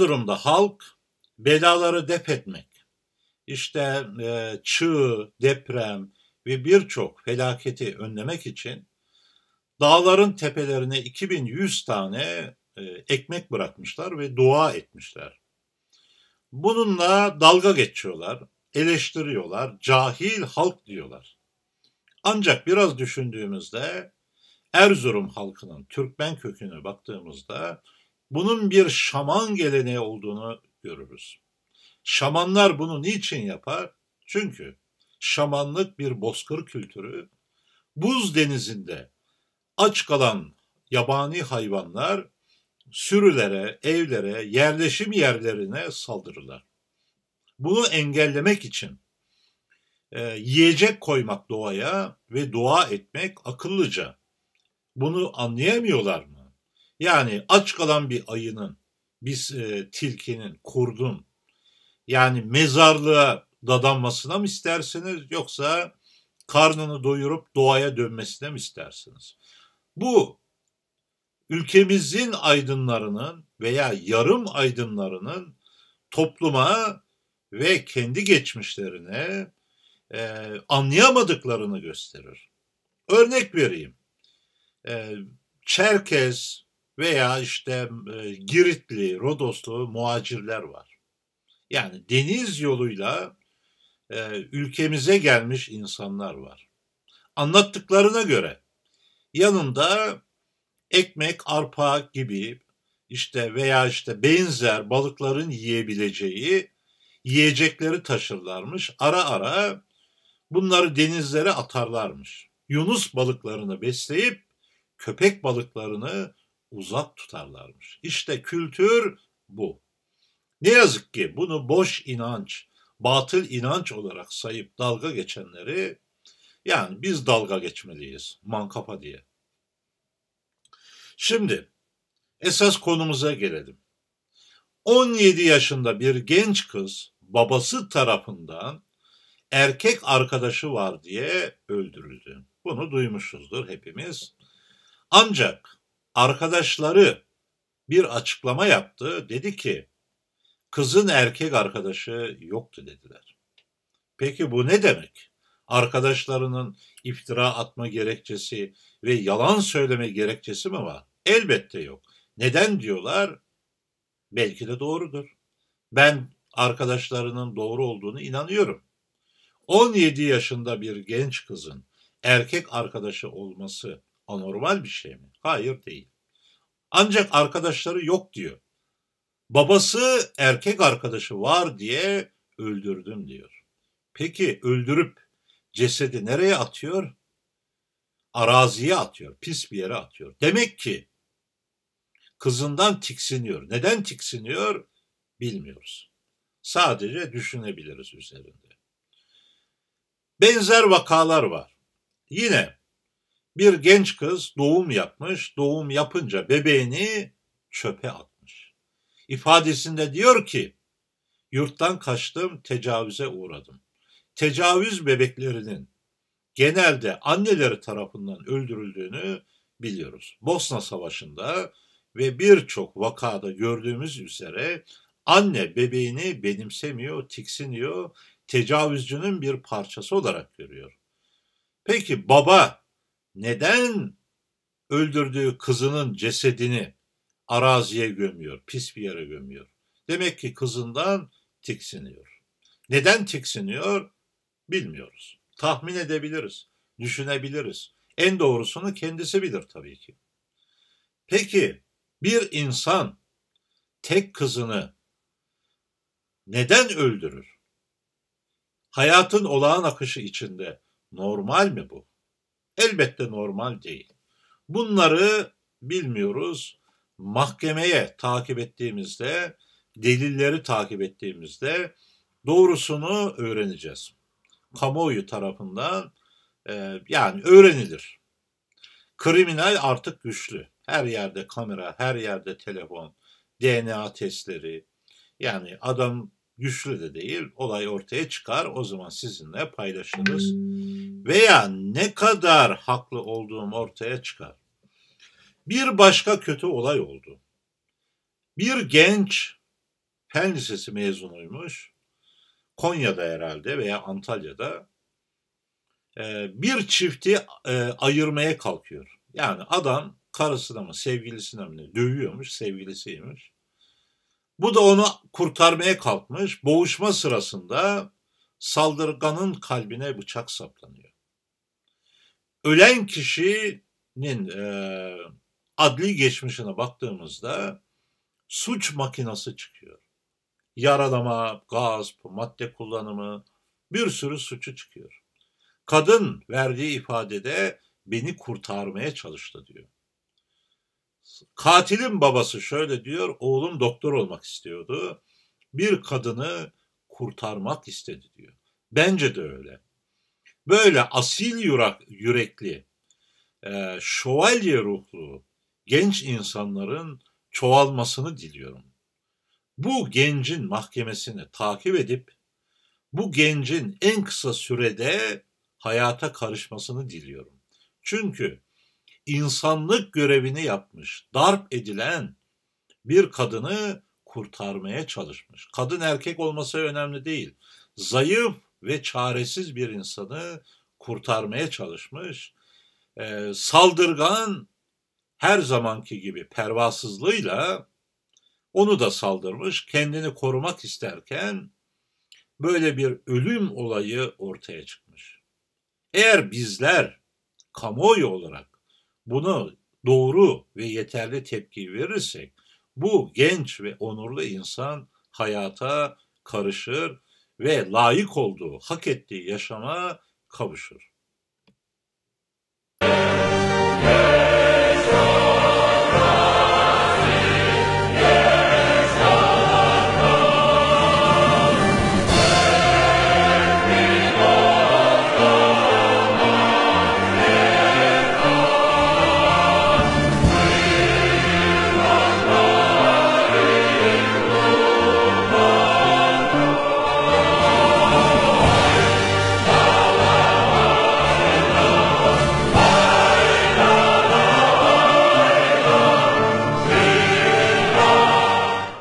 durumda halk belaları def etmek, işte e, çığ, deprem ve birçok felaketi önlemek için dağların tepelerine 2100 tane e, ekmek bırakmışlar ve dua etmişler. Bununla dalga geçiyorlar, eleştiriyorlar, cahil halk diyorlar. Ancak biraz düşündüğümüzde Erzurum halkının Türkmen köküne baktığımızda bunun bir şaman geleneği olduğunu görürüz. Şamanlar bunu niçin yapar? Çünkü şamanlık bir bozkır kültürü. Buz denizinde aç kalan yabani hayvanlar sürülere, evlere, yerleşim yerlerine saldırırlar. Bunu engellemek için e, yiyecek koymak doğaya ve dua etmek akıllıca. Bunu anlayamıyorlar mı? Yani aç kalan bir ayının, biz e, tilkinin, kurdun yani mezarlığa dadanmasına mı istersiniz yoksa karnını doyurup doğaya dönmesine mi istersiniz? Bu ülkemizin aydınlarının veya yarım aydınlarının topluma ve kendi geçmişlerine e, anlayamadıklarını gösterir. Örnek vereyim. E, Çerkez, veya işte e, Giritli, Rodoslu muhacirler var. Yani deniz yoluyla e, ülkemize gelmiş insanlar var. Anlattıklarına göre yanında ekmek, arpa gibi işte veya işte benzer balıkların yiyebileceği yiyecekleri taşırlarmış. Ara ara bunları denizlere atarlarmış. Yunus balıklarını besleyip köpek balıklarını uzak tutarlarmış. İşte kültür bu. Ne yazık ki bunu boş inanç, batıl inanç olarak sayıp dalga geçenleri yani biz dalga geçmeliyiz mankapa diye. Şimdi esas konumuza gelelim. 17 yaşında bir genç kız babası tarafından erkek arkadaşı var diye öldürüldü. Bunu duymuşuzdur hepimiz. Ancak arkadaşları bir açıklama yaptı. Dedi ki kızın erkek arkadaşı yoktu dediler. Peki bu ne demek? Arkadaşlarının iftira atma gerekçesi ve yalan söyleme gerekçesi mi var? Elbette yok. Neden diyorlar? Belki de doğrudur. Ben arkadaşlarının doğru olduğunu inanıyorum. 17 yaşında bir genç kızın erkek arkadaşı olması anormal bir şey mi? Hayır değil. Ancak arkadaşları yok diyor. Babası erkek arkadaşı var diye öldürdüm diyor. Peki öldürüp cesedi nereye atıyor? Araziye atıyor, pis bir yere atıyor. Demek ki kızından tiksiniyor. Neden tiksiniyor bilmiyoruz. Sadece düşünebiliriz üzerinde. Benzer vakalar var. Yine bir genç kız doğum yapmış, doğum yapınca bebeğini çöpe atmış. İfadesinde diyor ki, yurttan kaçtım, tecavüze uğradım. Tecavüz bebeklerinin genelde anneleri tarafından öldürüldüğünü biliyoruz. Bosna Savaşı'nda ve birçok vakada gördüğümüz üzere anne bebeğini benimsemiyor, tiksiniyor, tecavüzcünün bir parçası olarak görüyor. Peki baba neden öldürdüğü kızının cesedini araziye gömüyor, pis bir yere gömüyor? Demek ki kızından tiksiniyor. Neden tiksiniyor? Bilmiyoruz. Tahmin edebiliriz, düşünebiliriz. En doğrusunu kendisi bilir tabii ki. Peki bir insan tek kızını neden öldürür? Hayatın olağan akışı içinde normal mi bu? elbette normal değil. Bunları bilmiyoruz. Mahkemeye takip ettiğimizde, delilleri takip ettiğimizde doğrusunu öğreneceğiz. Kamuoyu tarafından e, yani öğrenilir. Kriminal artık güçlü. Her yerde kamera, her yerde telefon, DNA testleri. Yani adam güçlü de değil. Olay ortaya çıkar. O zaman sizinle paylaşırız. Hmm. Veya ne kadar haklı olduğum ortaya çıkar. Bir başka kötü olay oldu. Bir genç Fen Lisesi mezunuymuş. Konya'da herhalde veya Antalya'da e, bir çifti e, ayırmaya kalkıyor. Yani adam karısına mı sevgilisine mi dövüyormuş sevgilisiymiş. Bu da onu kurtarmaya kalkmış. Boğuşma sırasında saldırganın kalbine bıçak saplanıyor. Ölen kişinin e, adli geçmişine baktığımızda suç makinası çıkıyor. Yaralama, gaz, madde kullanımı bir sürü suçu çıkıyor. Kadın verdiği ifadede beni kurtarmaya çalıştı diyor. Katilin babası şöyle diyor, oğlum doktor olmak istiyordu. Bir kadını kurtarmak istedi diyor. Bence de öyle. Böyle asil yurak, yürekli, e, şövalye ruhlu genç insanların çoğalmasını diliyorum. Bu gencin mahkemesini takip edip bu gencin en kısa sürede hayata karışmasını diliyorum. Çünkü insanlık görevini yapmış, darp edilen bir kadını kurtarmaya çalışmış. Kadın erkek olması önemli değil. Zayıf ve çaresiz bir insanı kurtarmaya çalışmış. Ee, saldırgan her zamanki gibi pervasızlığıyla onu da saldırmış. Kendini korumak isterken böyle bir ölüm olayı ortaya çıkmış. Eğer bizler kamuoyu olarak bunu doğru ve yeterli tepki verirsek bu genç ve onurlu insan hayata karışır ve layık olduğu, hak ettiği yaşama kavuşur.